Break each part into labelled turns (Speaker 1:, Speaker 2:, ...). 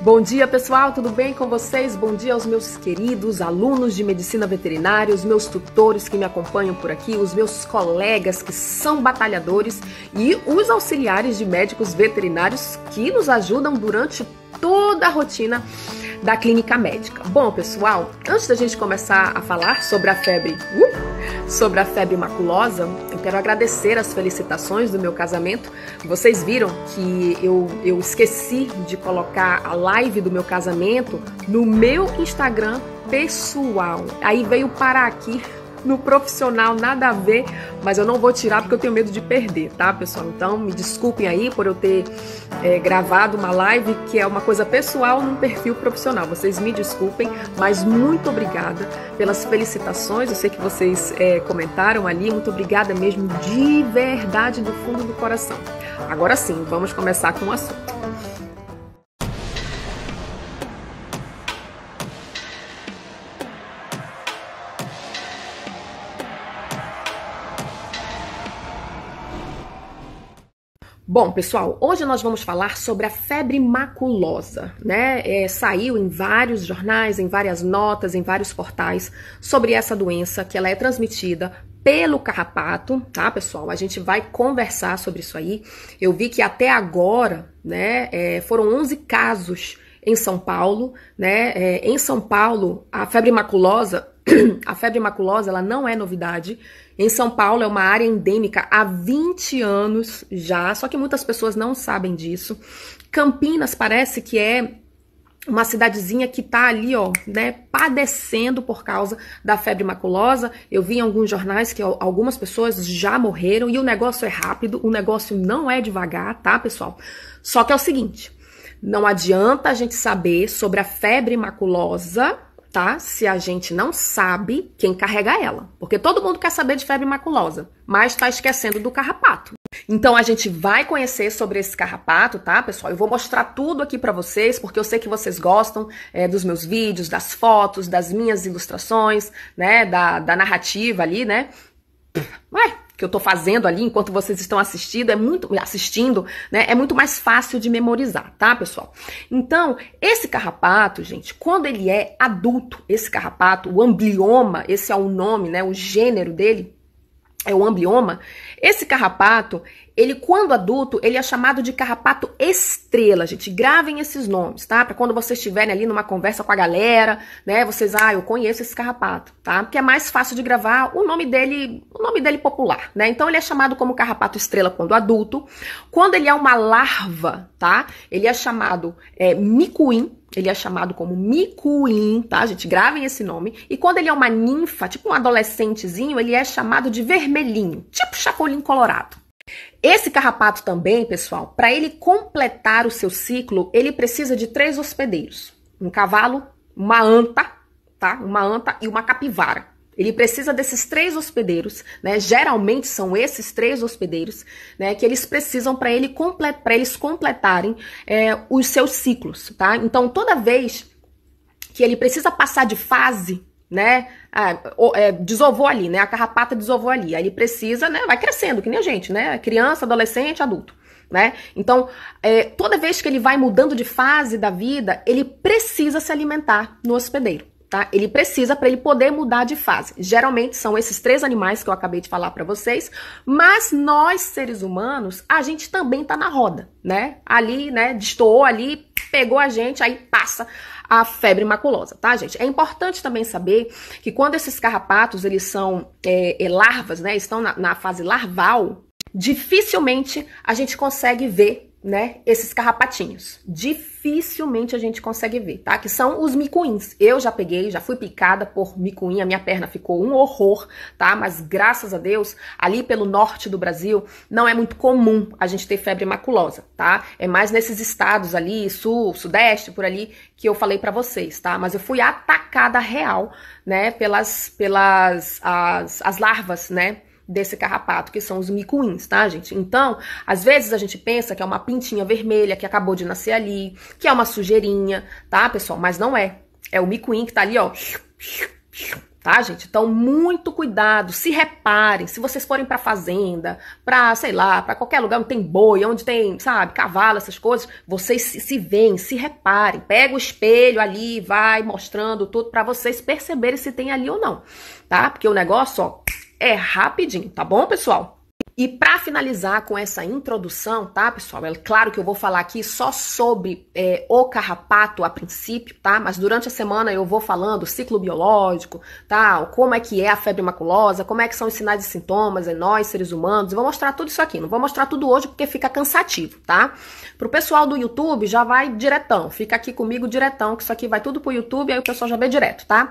Speaker 1: Bom dia, pessoal, tudo bem com vocês? Bom dia aos meus queridos alunos de medicina veterinária, os meus tutores que me acompanham por aqui, os meus colegas que são batalhadores e os auxiliares de médicos veterinários que nos ajudam durante toda a rotina da clínica médica. Bom, pessoal, antes da gente começar a falar sobre a febre, uh, sobre a febre maculosa, eu quero agradecer as felicitações do meu casamento. Vocês viram que eu, eu esqueci de colocar a live do meu casamento no meu Instagram pessoal. Aí veio parar aqui no profissional, nada a ver, mas eu não vou tirar porque eu tenho medo de perder, tá, pessoal? Então, me desculpem aí por eu ter é, gravado uma live que é uma coisa pessoal num perfil profissional. Vocês me desculpem, mas muito obrigada pelas felicitações. Eu sei que vocês é, comentaram ali, muito obrigada mesmo, de verdade, do fundo do coração. Agora sim, vamos começar com o assunto. Bom, pessoal, hoje nós vamos falar sobre a febre maculosa, né? É, saiu em vários jornais, em várias notas, em vários portais sobre essa doença que ela é transmitida pelo carrapato, tá, pessoal? A gente vai conversar sobre isso aí. Eu vi que até agora, né, é, foram 11 casos em São Paulo, né? É, em São Paulo, a febre maculosa a febre maculosa ela não é novidade. Em São Paulo é uma área endêmica há 20 anos já, só que muitas pessoas não sabem disso. Campinas parece que é uma cidadezinha que tá ali, ó, né, padecendo por causa da febre maculosa. Eu vi em alguns jornais que algumas pessoas já morreram e o negócio é rápido, o negócio não é devagar, tá, pessoal? Só que é o seguinte, não adianta a gente saber sobre a febre maculosa tá? Se a gente não sabe quem carrega ela. Porque todo mundo quer saber de febre maculosa, mas está esquecendo do carrapato. Então a gente vai conhecer sobre esse carrapato, tá, pessoal? Eu vou mostrar tudo aqui para vocês, porque eu sei que vocês gostam é, dos meus vídeos, das fotos, das minhas ilustrações, né? Da, da narrativa ali, né? Vai! que eu tô fazendo ali enquanto vocês estão assistindo, é muito assistindo, né? É muito mais fácil de memorizar, tá, pessoal? Então, esse carrapato, gente, quando ele é adulto, esse carrapato, o amblioma, esse é o nome, né, o gênero dele, é o amblioma, esse carrapato, ele quando adulto, ele é chamado de carrapato estrela, gente. Gravem esses nomes, tá? Para quando vocês estiverem ali numa conversa com a galera, né, vocês, ah, eu conheço esse carrapato, tá? Porque é mais fácil de gravar o nome dele, o nome dele popular, né? Então ele é chamado como carrapato estrela quando adulto. Quando ele é uma larva, tá? Ele é chamado é, micuim, ele é chamado como micuim, tá, gente? Gravem esse nome. E quando ele é uma ninfa, tipo um adolescentezinho, ele é chamado de vermelhinho, tipo chapolim colorado. Esse carrapato também, pessoal, para ele completar o seu ciclo, ele precisa de três hospedeiros: um cavalo, uma anta, tá? Uma anta e uma capivara. Ele precisa desses três hospedeiros, né? Geralmente são esses três hospedeiros, né? Que eles precisam para ele comple eles completarem é, os seus ciclos, tá? Então toda vez que ele precisa passar de fase, né? Ah, é, desovou ali, né? A carrapata desovou ali. Aí ele precisa, né? Vai crescendo, que nem a gente, né? Criança, adolescente, adulto. Né? Então, é, toda vez que ele vai mudando de fase da vida, ele precisa se alimentar no hospedeiro tá? Ele precisa para ele poder mudar de fase. Geralmente são esses três animais que eu acabei de falar para vocês, mas nós seres humanos, a gente também tá na roda, né? Ali, né, destoou ali, pegou a gente, aí passa a febre maculosa, tá, gente? É importante também saber que quando esses carrapatos, eles são é, é larvas, né, estão na, na fase larval, dificilmente a gente consegue ver né, esses carrapatinhos. Dificilmente a gente consegue ver, tá? Que são os micuins. Eu já peguei, já fui picada por micuim, a minha perna ficou um horror, tá? Mas graças a Deus, ali pelo norte do Brasil, não é muito comum a gente ter febre maculosa, tá? É mais nesses estados ali, sul, sudeste, por ali, que eu falei para vocês, tá? Mas eu fui atacada real, né, pelas, pelas as, as larvas, né, desse carrapato, que são os micuins, tá, gente? Então, às vezes a gente pensa que é uma pintinha vermelha que acabou de nascer ali, que é uma sujeirinha, tá, pessoal? Mas não é. É o micuim que tá ali, ó. Tá, gente? Então, muito cuidado, se reparem, se vocês forem pra fazenda, pra, sei lá, pra qualquer lugar onde tem boi, onde tem, sabe, cavalo, essas coisas, vocês se, se veem, se reparem, pega o espelho ali, vai mostrando tudo para vocês perceberem se tem ali ou não, tá? Porque o negócio, ó, é rapidinho, tá bom, pessoal? E para finalizar com essa introdução, tá, pessoal? É claro que eu vou falar aqui só sobre é, o carrapato a princípio, tá? Mas durante a semana eu vou falando ciclo biológico, tal, tá? como é que é a febre maculosa, como é que são os sinais e sintomas em nós, seres humanos. vou mostrar tudo isso aqui. Não vou mostrar tudo hoje porque fica cansativo, tá? Pro pessoal do YouTube já vai diretão. Fica aqui comigo diretão, que isso aqui vai tudo pro YouTube, aí o pessoal já vê direto, tá?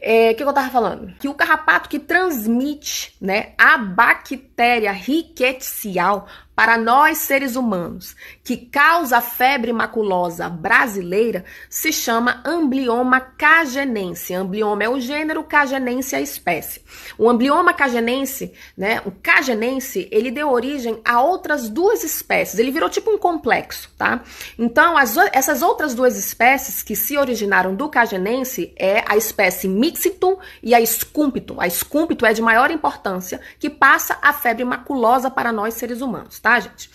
Speaker 1: é, que, eu tava falando? Que o carrapato que transmite né, a bactéria riqueticial para nós seres humanos, que causa a febre maculosa brasileira se chama amblioma cagenense. Amblioma é o gênero, cagenense é a espécie. O amblioma cagenense, né, o cagenense, ele deu origem a outras duas espécies. Ele virou tipo um complexo, tá? Então, as, essas outras duas espécies que se originaram do cagenense é a espécie mixitum e a scumptum. A scumptum é de maior importância que passa a febre maculosa para nós seres humanos, tá, gente?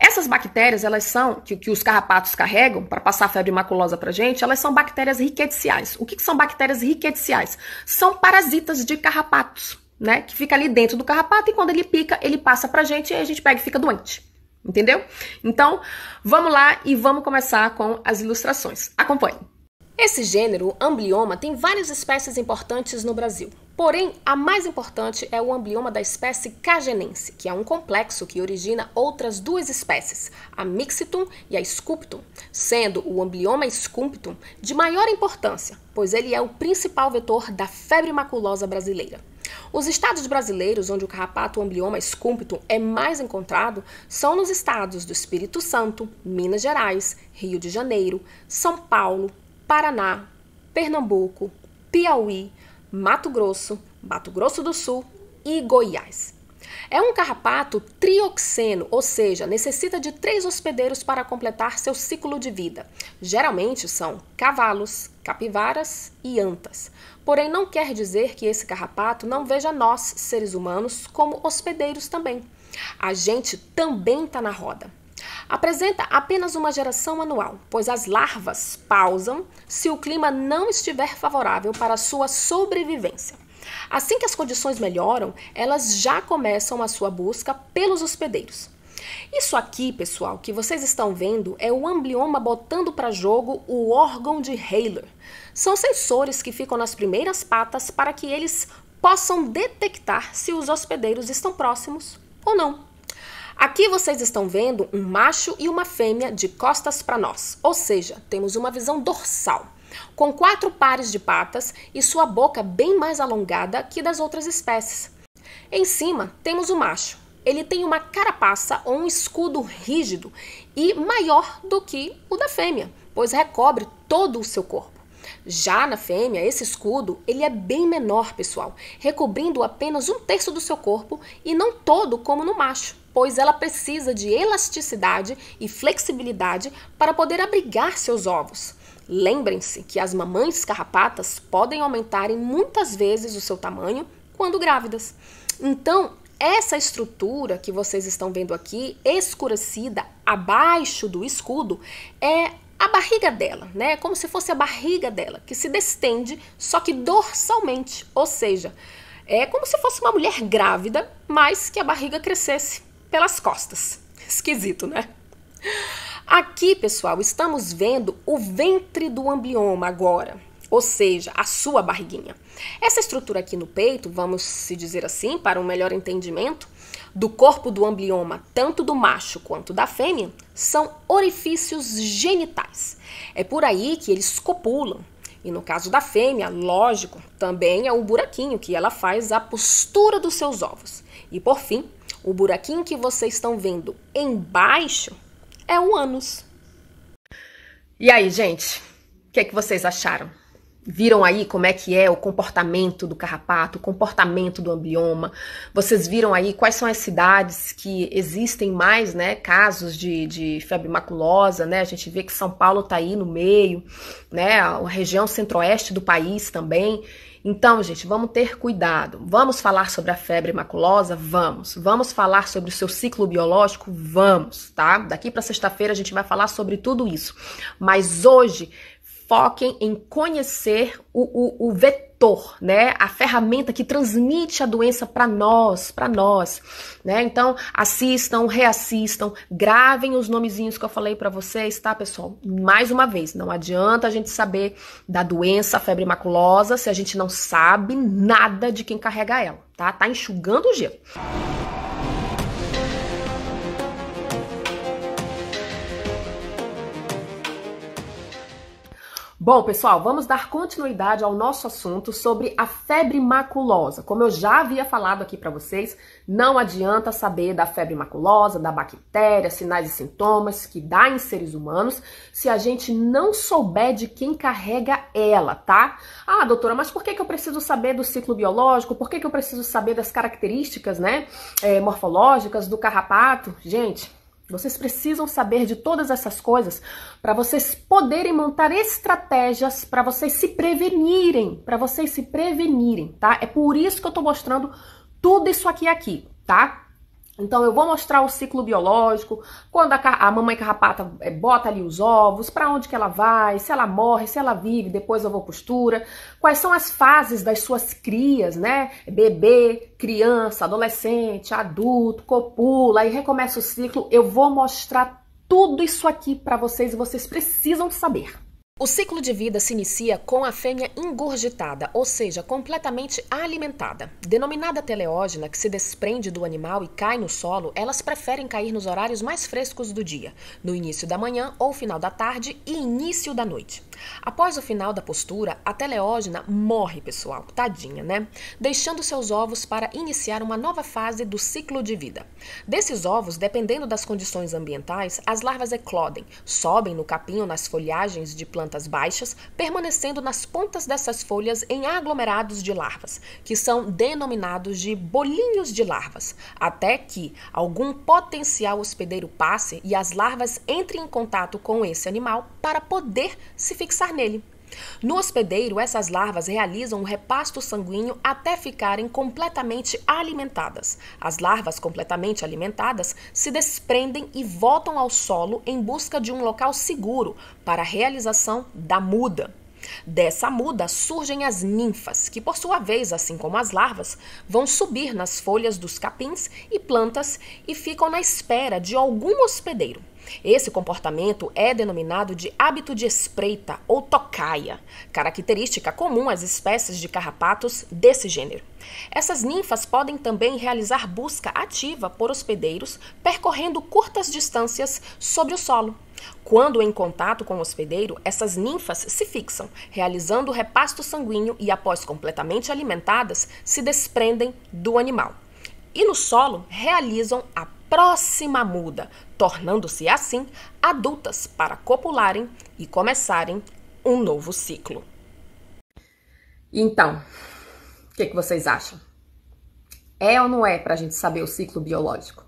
Speaker 1: Essas bactérias elas são, que, que os carrapatos carregam, para passar a febre maculosa para gente, elas são bactérias riqueticiais. O que, que são bactérias riqueticiais? São parasitas de carrapatos, né? Que fica ali dentro do carrapato e quando ele pica, ele passa para gente e a gente pega e fica doente. Entendeu? Então, vamos lá e vamos começar com as ilustrações. Acompanhe. Esse gênero, o amblioma, tem várias espécies importantes no Brasil. Porém, a mais importante é o amblioma da espécie cagenense, que é um complexo que origina outras duas espécies, a mixitum e a sculptum, sendo o amblioma sculptum de maior importância, pois ele é o principal vetor da febre maculosa brasileira. Os estados brasileiros onde o carrapato amblioma sculptum é mais encontrado são nos estados do Espírito Santo, Minas Gerais, Rio de Janeiro, São Paulo, Paraná, Pernambuco, Piauí, Mato Grosso, Mato Grosso do Sul e Goiás. É um carrapato trioxeno, ou seja, necessita de três hospedeiros para completar seu ciclo de vida. Geralmente são cavalos, capivaras e antas. Porém, não quer dizer que esse carrapato não veja nós, seres humanos, como hospedeiros também. A gente também está na roda. Apresenta apenas uma geração anual, pois as larvas pausam se o clima não estiver favorável para sua sobrevivência. Assim que as condições melhoram, elas já começam a sua busca pelos hospedeiros. Isso aqui, pessoal, que vocês estão vendo é o amblioma botando para jogo o órgão de Haler. São sensores que ficam nas primeiras patas para que eles possam detectar se os hospedeiros estão próximos ou não. Aqui vocês estão vendo um macho e uma fêmea de costas para nós, ou seja, temos uma visão dorsal, com quatro pares de patas e sua boca bem mais alongada que das outras espécies. Em cima temos o macho. Ele tem uma carapaça ou um escudo rígido e maior do que o da fêmea, pois recobre todo o seu corpo. Já na fêmea, esse escudo, ele é bem menor, pessoal, recobrindo apenas um terço do seu corpo e não todo como no macho pois ela precisa de elasticidade e flexibilidade para poder abrigar seus ovos. Lembrem-se que as mamães carrapatas podem aumentarem muitas vezes o seu tamanho quando grávidas. Então, essa estrutura que vocês estão vendo aqui, escurecida abaixo do escudo, é a barriga dela, né? Como se fosse a barriga dela, que se destende, só que dorsalmente, ou seja, é como se fosse uma mulher grávida, mas que a barriga crescesse pelas costas. Esquisito, né? Aqui, pessoal, estamos vendo o ventre do amblioma agora, ou seja, a sua barriguinha. Essa estrutura aqui no peito, vamos se dizer assim, para um melhor entendimento, do corpo do amblioma, tanto do macho quanto da fêmea, são orifícios genitais. É por aí que eles copulam. E no caso da fêmea, lógico, também é o buraquinho que ela faz a postura dos seus ovos. E por fim, o buraquinho que vocês estão vendo embaixo é um ânus. E aí, gente? O que é que vocês acharam? Viram aí como é que é o comportamento do carrapato, o comportamento do amblioma? Vocês viram aí quais são as cidades que existem mais, né, casos de, de febre maculosa, né? A gente vê que São Paulo tá aí no meio, né? A região centro-oeste do país também. Então, gente, vamos ter cuidado. Vamos falar sobre a febre maculosa? Vamos. Vamos falar sobre o seu ciclo biológico? Vamos, tá? Daqui para sexta-feira a gente vai falar sobre tudo isso. Mas hoje, foquem em conhecer o, o, o vetor né? A ferramenta que transmite a doença para nós, para nós, né? Então, assistam, reassistam, gravem os nomezinhos que eu falei para vocês, tá, pessoal? Mais uma vez, não adianta a gente saber da doença febre maculosa se a gente não sabe nada de quem carrega ela, tá? Tá enxugando o gelo. Bom, pessoal, vamos dar continuidade ao nosso assunto sobre a febre maculosa. Como eu já havia falado aqui para vocês, não adianta saber da febre maculosa, da bactéria, sinais e sintomas que dá em seres humanos, se a gente não souber de quem carrega ela, tá? Ah, doutora, mas por que, que eu preciso saber do ciclo biológico? Por que, que eu preciso saber das características, né, é, morfológicas do carrapato? Gente, vocês precisam saber de todas essas coisas para vocês poderem montar estratégias para vocês se prevenirem, para vocês se prevenirem, tá? É por isso que eu tô mostrando tudo isso aqui aqui, tá? Então, eu vou mostrar o ciclo biológico, quando a, a mamãe carrapata é, bota ali os ovos, para onde que ela vai, se ela morre, se ela vive, depois eu vou costura, quais são as fases das suas crias, né? Bebê, criança, adolescente, adulto, copula, e recomeça o ciclo. Eu vou mostrar tudo isso aqui para vocês e vocês precisam saber. O ciclo de vida se inicia com a fêmea engurgitada, ou seja, completamente alimentada. Denominada teleógena, que se desprende do animal e cai no solo, elas preferem cair nos horários mais frescos do dia, no início da manhã ou final da tarde e início da noite. Após o final da postura, a teleógena morre, pessoal, tadinha, né? Deixando seus ovos para iniciar uma nova fase do ciclo de vida. Desses ovos, dependendo das condições ambientais, as larvas eclodem, sobem no capim ou nas folhagens de plantas plantas baixas, permanecendo nas pontas dessas folhas em aglomerados de larvas, que são denominados de bolinhos de larvas, até que algum potencial hospedeiro passe e as larvas entrem em contato com esse animal para poder se fixar nele. No hospedeiro, essas larvas realizam um repasto sanguíneo até ficarem completamente alimentadas. As larvas completamente alimentadas se desprendem e voltam ao solo em busca de um local seguro para a realização da muda. Dessa muda surgem as ninfas, que por sua vez, assim como as larvas, vão subir nas folhas dos capins e plantas e ficam na espera de algum hospedeiro. Esse comportamento é denominado de hábito de espreita ou tocaia, característica comum às espécies de carrapatos desse gênero. Essas ninfas podem também realizar busca ativa por hospedeiros, percorrendo curtas distâncias sobre o solo. Quando em contato com o hospedeiro, essas ninfas se fixam, realizando o repasto sanguíneo e, após completamente alimentadas, se desprendem do animal. E no solo realizam a próxima muda, tornando-se assim adultas para copularem e começarem um novo ciclo. Então, o que, que, vocês acham? É ou não é para a gente saber o ciclo biológico?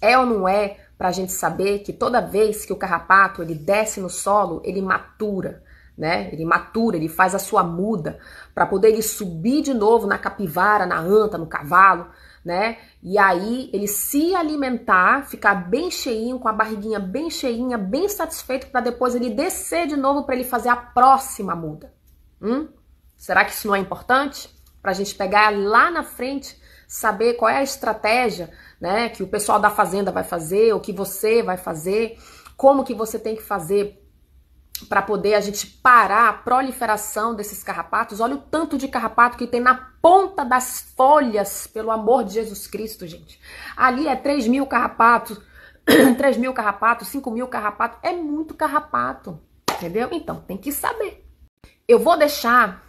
Speaker 1: É ou não é para a gente saber que toda vez que o carrapato ele desce no solo, ele matura, né? Ele matura, ele faz a sua muda para poder ele subir de novo na capivara, na anta, no cavalo, né? E aí ele se alimentar, ficar bem cheinho, com a barriguinha bem cheinha, bem satisfeito, para depois ele descer de novo para ele fazer a próxima muda. Hum? Será que isso não é importante? Para a gente pegar lá na frente, saber qual é a estratégia né, que o pessoal da fazenda vai fazer, o que você vai fazer, como que você tem que fazer para poder a gente parar a proliferação desses carrapatos. Olha o tanto de carrapato que tem na ponta das folhas, pelo amor de Jesus Cristo, gente. Ali é 3 mil carrapatos, 3 mil carrapatos, 5 mil carrapatos. É muito carrapato, entendeu? Então, tem que saber. Eu vou deixar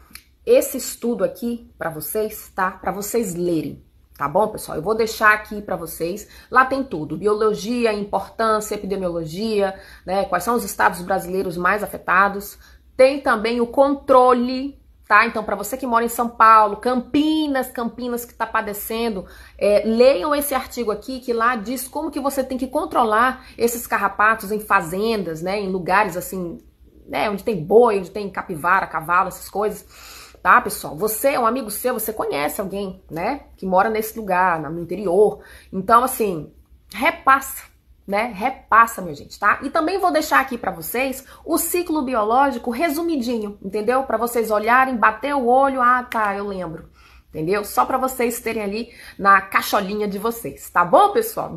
Speaker 1: esse estudo aqui para vocês, tá? Para vocês lerem. Tá bom, pessoal? Eu vou deixar aqui para vocês. Lá tem tudo: biologia, importância, epidemiologia, né? Quais são os estados brasileiros mais afetados? Tem também o controle, tá? Então, para você que mora em São Paulo, Campinas, Campinas que está padecendo, é, leiam esse artigo aqui que lá diz como que você tem que controlar esses carrapatos em fazendas, né? Em lugares assim, né? Onde tem boi, onde tem capivara, cavalo, essas coisas tá, pessoal? Você é um amigo seu, você conhece alguém, né? Que mora nesse lugar, no interior. Então, assim, repassa, né? Repassa, minha gente, tá? E também vou deixar aqui para vocês o ciclo biológico resumidinho, entendeu? Para vocês olharem, bater o olho, ah, tá, eu lembro. Entendeu? Só para vocês terem ali na caixolinha de vocês, tá bom, pessoal?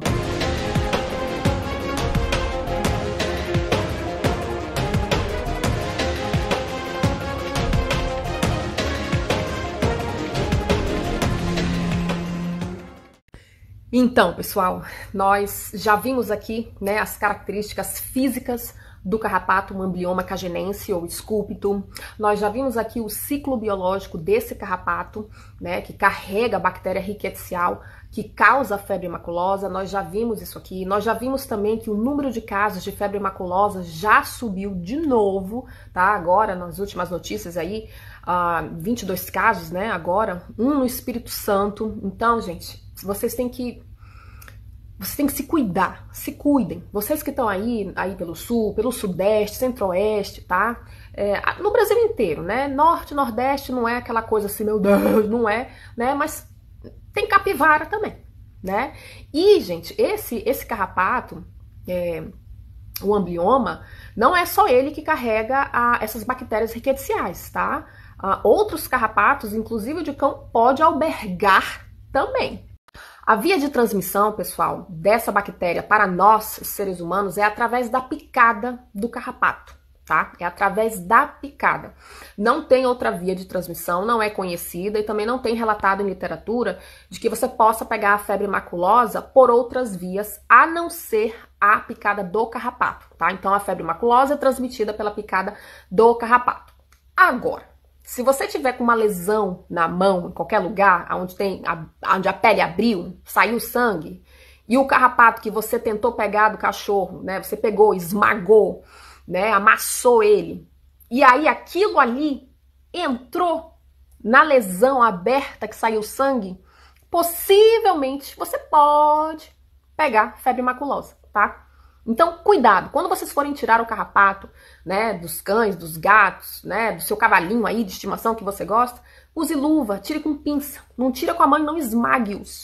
Speaker 1: Então, pessoal, nós já vimos aqui né, as características físicas do carrapato mambioma cagenense ou esculpito. Nós já vimos aqui o ciclo biológico desse carrapato, né, que carrega a bactéria rickettsial que causa febre maculosa. Nós já vimos isso aqui. Nós já vimos também que o número de casos de febre maculosa já subiu de novo, tá? Agora nas últimas notícias aí, uh, ah, 22 casos, né? Agora um no Espírito Santo. Então, gente, vocês têm que vocês têm que se cuidar, se cuidem. Vocês que estão aí, aí pelo sul, pelo sudeste, centro-oeste, tá? É, no Brasil inteiro, né? Norte, nordeste não é aquela coisa assim, meu Deus, não é, né? Mas tem capivara também, né? E, gente, esse, esse carrapato, é, o amblioma, não é só ele que carrega a, essas bactérias riqueticiais, tá? A, outros carrapatos, inclusive de cão, pode albergar também, a via de transmissão, pessoal, dessa bactéria para nós, seres humanos, é através da picada do carrapato, tá? É através da picada. Não tem outra via de transmissão, não é conhecida e também não tem relatado em literatura de que você possa pegar a febre maculosa por outras vias, a não ser a picada do carrapato, tá? Então a febre maculosa é transmitida pela picada do carrapato. Agora, se você tiver com uma lesão na mão, em qualquer lugar, onde, tem a, onde a pele abriu, saiu sangue, e o carrapato que você tentou pegar do cachorro, né? Você pegou, esmagou, né? Amassou ele. E aí aquilo ali entrou na lesão aberta que saiu sangue. Possivelmente você pode pegar febre maculosa, tá? Então, cuidado. Quando vocês forem tirar o carrapato, né, dos cães, dos gatos, né, do seu cavalinho aí de estimação que você gosta, use luva, tire com pinça. Não tira com a mão e não esmague-os.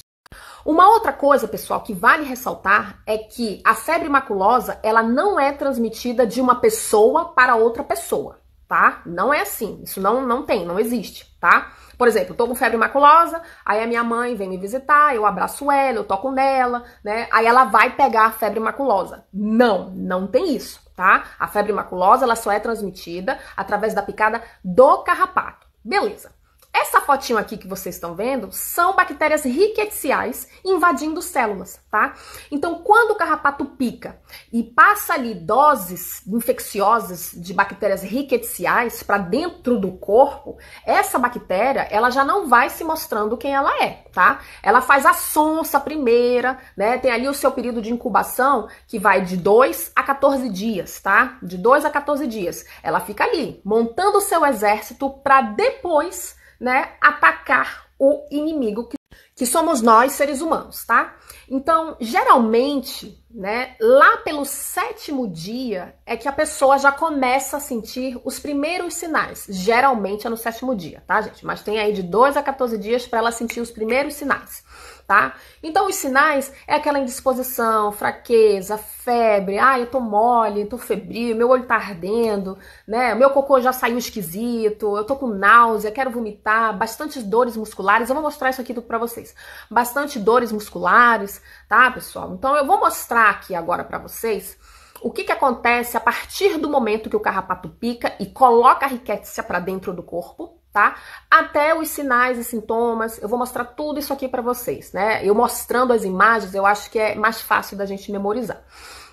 Speaker 1: Uma outra coisa, pessoal, que vale ressaltar é que a febre maculosa, ela não é transmitida de uma pessoa para outra pessoa, tá? Não é assim. Isso não não tem, não existe tá? Por exemplo, tô com febre maculosa, aí a minha mãe vem me visitar, eu abraço ela, eu toco nela, né? Aí ela vai pegar a febre maculosa. Não, não tem isso, tá? A febre maculosa, ela só é transmitida através da picada do carrapato. Beleza. Essa fotinho aqui que vocês estão vendo são bactérias rickettsiais invadindo células, tá? Então, quando o carrapato pica e passa ali doses infecciosas de bactérias rickettsiais para dentro do corpo, essa bactéria, ela já não vai se mostrando quem ela é, tá? Ela faz a sonsa primeira, né? Tem ali o seu período de incubação que vai de 2 a 14 dias, tá? De 2 a 14 dias. Ela fica ali montando o seu exército para depois né, atacar o inimigo que, que somos nós, seres humanos, tá? Então, geralmente, né, lá pelo sétimo dia é que a pessoa já começa a sentir os primeiros sinais. Geralmente é no sétimo dia, tá, gente? Mas tem aí de 2 a 14 dias para ela sentir os primeiros sinais tá? Então os sinais é aquela indisposição, fraqueza, febre, ah, eu tô mole, tô febril, meu olho tá ardendo, né? Meu cocô já saiu esquisito, eu tô com náusea, quero vomitar, bastante dores musculares. Eu vou mostrar isso aqui para vocês. Bastante dores musculares, tá, pessoal? Então eu vou mostrar aqui agora para vocês o que, que acontece a partir do momento que o carrapato pica e coloca a riquetícia para dentro do corpo, tá? Até os sinais e sintomas, eu vou mostrar tudo isso aqui para vocês, né? Eu mostrando as imagens, eu acho que é mais fácil da gente memorizar.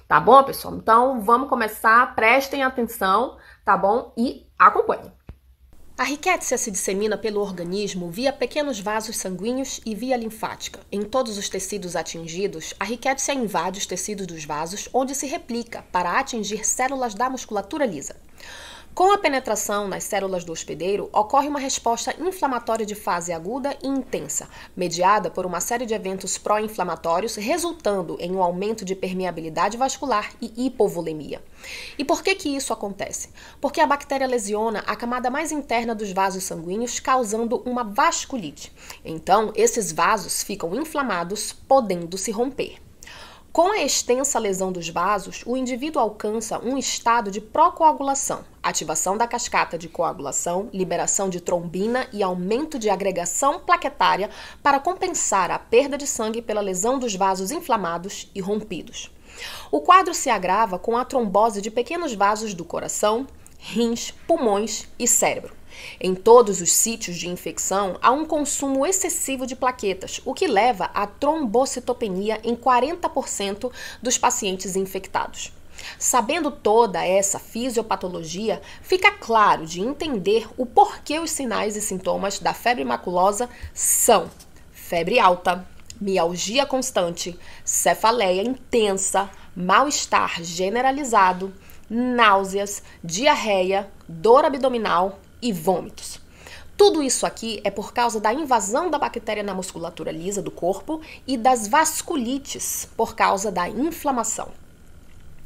Speaker 1: Tá bom, pessoal? Então, vamos começar, prestem atenção, tá bom? E acompanhem. A riquétsia se dissemina pelo organismo via pequenos vasos sanguíneos e via linfática. Em todos os tecidos atingidos, a riquétsia invade os tecidos dos vasos, onde se replica para atingir células da musculatura lisa. Com a penetração nas células do hospedeiro, ocorre uma resposta inflamatória de fase aguda e intensa, mediada por uma série de eventos pró-inflamatórios, resultando em um aumento de permeabilidade vascular e hipovolemia. E por que que isso acontece? Porque a bactéria lesiona a camada mais interna dos vasos sanguíneos, causando uma vasculite. Então, esses vasos ficam inflamados, podendo se romper. Com a extensa lesão dos vasos, o indivíduo alcança um estado de procoagulação, ativação da cascata de coagulação, liberação de trombina e aumento de agregação plaquetária para compensar a perda de sangue pela lesão dos vasos inflamados e rompidos. O quadro se agrava com a trombose de pequenos vasos do coração, rins, pulmões e cérebro. Em todos os sítios de infecção, há um consumo excessivo de plaquetas, o que leva à trombocitopenia em 40% dos pacientes infectados. Sabendo toda essa fisiopatologia, fica claro de entender o porquê os sinais e sintomas da febre maculosa são febre alta, mialgia constante, cefaleia intensa, mal-estar generalizado, náuseas, diarreia, dor abdominal, e vômitos. Tudo isso aqui é por causa da invasão da bactéria na musculatura lisa do corpo e das vasculites por causa da inflamação.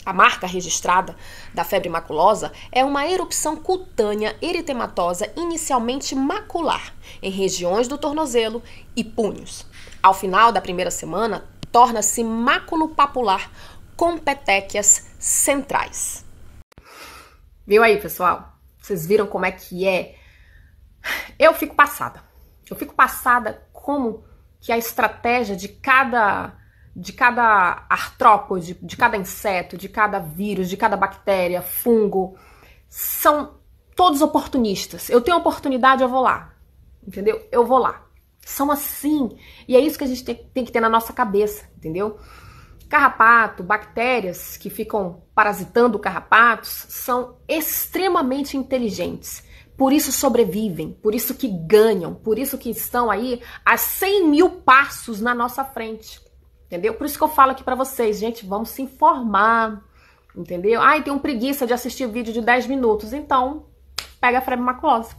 Speaker 1: A marca registrada da febre maculosa é uma erupção cutânea eritematosa inicialmente macular em regiões do tornozelo e punhos. Ao final da primeira semana, torna-se maculopapular papular com petequias centrais. Viu aí, pessoal? Vocês viram como é que é? Eu fico passada. Eu fico passada como que a estratégia de cada de cada artrópode, de cada inseto, de cada vírus, de cada bactéria, fungo, são todos oportunistas. Eu tenho oportunidade, eu vou lá. Entendeu? Eu vou lá. São assim. E é isso que a gente tem, tem que ter na nossa cabeça, entendeu? Carrapato, bactérias que ficam parasitando carrapatos são extremamente inteligentes. Por isso sobrevivem, por isso que ganham, por isso que estão aí a 100 mil passos na nossa frente. Entendeu? Por isso que eu falo aqui para vocês, gente, vamos se informar. Entendeu? Ai, tem um preguiça de assistir vídeo de 10 minutos. Então, pega a febre maculosa,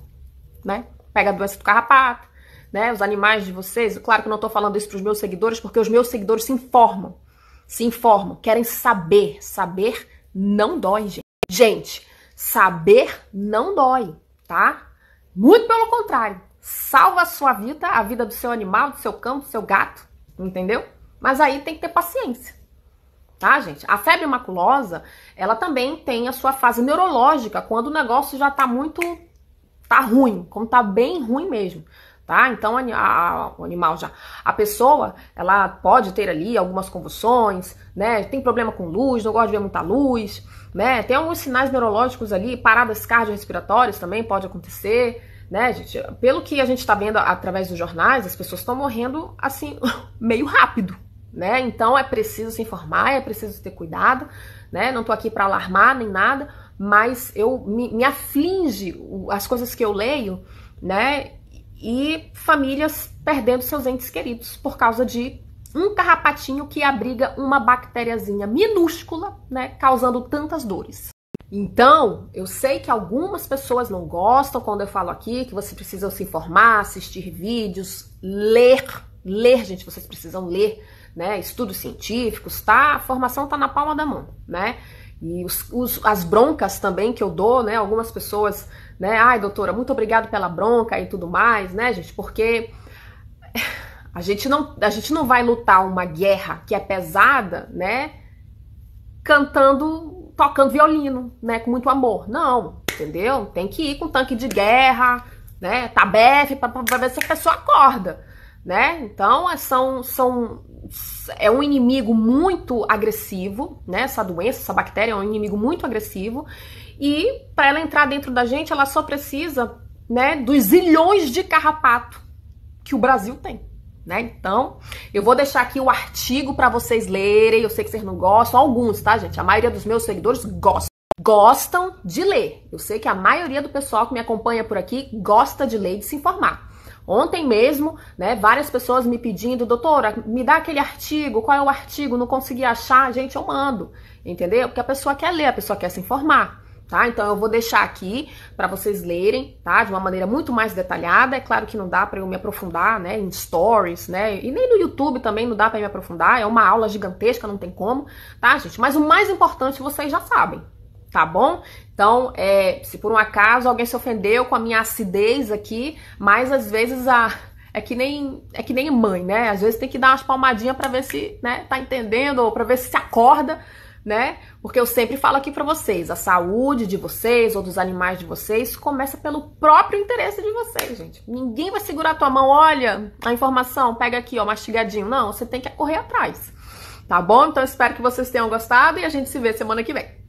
Speaker 1: né? Pega a doença do carrapato, né? Os animais de vocês. Claro que eu não tô falando isso pros meus seguidores, porque os meus seguidores se informam se informam, querem saber. Saber não dói, gente. Gente, saber não dói, tá? Muito pelo contrário, salva a sua vida, a vida do seu animal, do seu cão, do seu gato, entendeu? Mas aí tem que ter paciência, tá, gente? A febre maculosa, ela também tem a sua fase neurológica, quando o negócio já tá muito. tá ruim, quando tá bem ruim mesmo tá? Então a, a, o animal já, a pessoa, ela pode ter ali algumas convulsões, né? Tem problema com luz, não gosta de ver muita luz, né? Tem alguns sinais neurológicos ali, paradas cardiorrespiratórias também pode acontecer, né, gente? Pelo que a gente está vendo através dos jornais, as pessoas estão morrendo assim meio rápido, né? Então é preciso se informar, é preciso ter cuidado, né? Não estou aqui para alarmar nem nada, mas eu me, me aflige as coisas que eu leio, né? e famílias perdendo seus entes queridos por causa de um carrapatinho que abriga uma bactériazinha minúscula, né, causando tantas dores. Então, eu sei que algumas pessoas não gostam quando eu falo aqui que você precisa se informar, assistir vídeos, ler, ler, gente, vocês precisam ler, né, estudos científicos, tá? A formação tá na palma da mão, né? E os, os, as broncas também que eu dou, né? Algumas pessoas né? Ai, doutora, muito obrigado pela bronca e tudo mais, né, gente? Porque a gente não, a gente não vai lutar uma guerra que é pesada, né? Cantando, tocando violino, né? Com muito amor. Não, entendeu? Tem que ir com tanque de guerra, né? Tabef, para ver se a pessoa acorda, né? Então, é, são, são, é um inimigo muito agressivo, né? Essa doença, essa bactéria é um inimigo muito agressivo e para ela entrar dentro da gente, ela só precisa, né, dos zilhões de carrapato que o Brasil tem. Né? Então, eu vou deixar aqui o artigo para vocês lerem. Eu sei que vocês não gostam, alguns, tá, gente? A maioria dos meus seguidores gosta gostam de ler. Eu sei que a maioria do pessoal que me acompanha por aqui gosta de ler e de se informar. Ontem mesmo, né, várias pessoas me pedindo, doutora, me dá aquele artigo, qual é o artigo, não consegui achar, gente, eu mando, entendeu? Porque a pessoa quer ler, a pessoa quer se informar. Tá? Então eu vou deixar aqui para vocês lerem, tá? De uma maneira muito mais detalhada. É claro que não dá para eu me aprofundar, né, em stories, né? E nem no YouTube também não dá para me aprofundar. É uma aula gigantesca, não tem como, tá, gente? Mas o mais importante vocês já sabem, tá bom? Então, é, se por um acaso alguém se ofendeu com a minha acidez aqui, mas às vezes a é que nem é que nem mãe, né? Às vezes tem que dar umas palmadinhas para ver se, né, tá entendendo ou para ver se se acorda né? Porque eu sempre falo aqui para vocês, a saúde de vocês ou dos animais de vocês começa pelo próprio interesse de vocês, gente. Ninguém vai segurar a tua mão, olha, a informação, pega aqui, ó, mastigadinho. Não, você tem que correr atrás. Tá bom? Então espero que vocês tenham gostado e a gente se vê semana que vem.